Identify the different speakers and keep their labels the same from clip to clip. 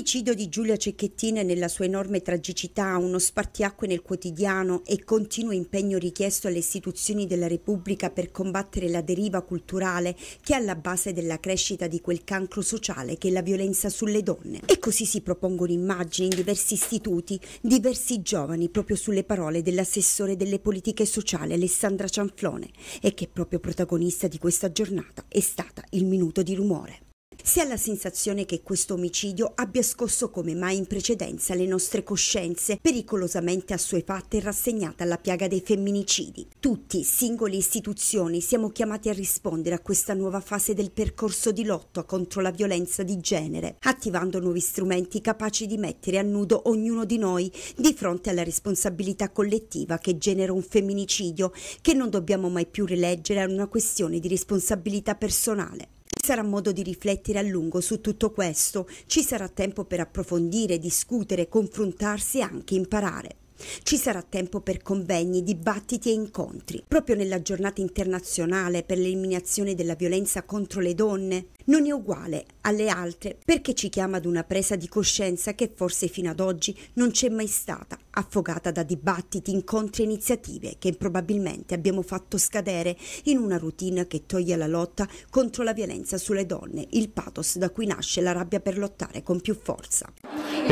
Speaker 1: L'omicidio di Giulia Cecchettina nella sua enorme tragicità, uno spartiacque nel quotidiano e continuo impegno richiesto alle istituzioni della Repubblica per combattere la deriva culturale che è alla base della crescita di quel cancro sociale che è la violenza sulle donne. E così si propongono immagini in diversi istituti, diversi giovani, proprio sulle parole dell'assessore delle politiche sociali Alessandra Cianflone e che proprio protagonista di questa giornata è stata il minuto di rumore. Si ha la sensazione che questo omicidio abbia scosso come mai in precedenza le nostre coscienze, pericolosamente assuefatte e rassegnate alla piaga dei femminicidi. Tutti, singoli istituzioni, siamo chiamati a rispondere a questa nuova fase del percorso di lotta contro la violenza di genere, attivando nuovi strumenti capaci di mettere a nudo ognuno di noi di fronte alla responsabilità collettiva che genera un femminicidio, che non dobbiamo mai più rileggere a una questione di responsabilità personale. Ci sarà modo di riflettere a lungo su tutto questo, ci sarà tempo per approfondire, discutere, confrontarsi e anche imparare. Ci sarà tempo per convegni, dibattiti e incontri. Proprio nella giornata internazionale per l'eliminazione della violenza contro le donne, non è uguale alle altre perché ci chiama ad una presa di coscienza che forse fino ad oggi non c'è mai stata, affogata da dibattiti, incontri e iniziative che probabilmente abbiamo fatto scadere in una routine che toglie la lotta contro la violenza sulle donne, il pathos da cui nasce la rabbia per lottare con più forza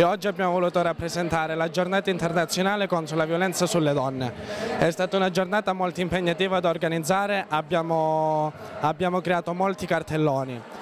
Speaker 2: e oggi abbiamo voluto rappresentare la giornata internazionale contro la violenza sulle donne. È stata una giornata molto impegnativa da organizzare, abbiamo, abbiamo creato molti cartelloni.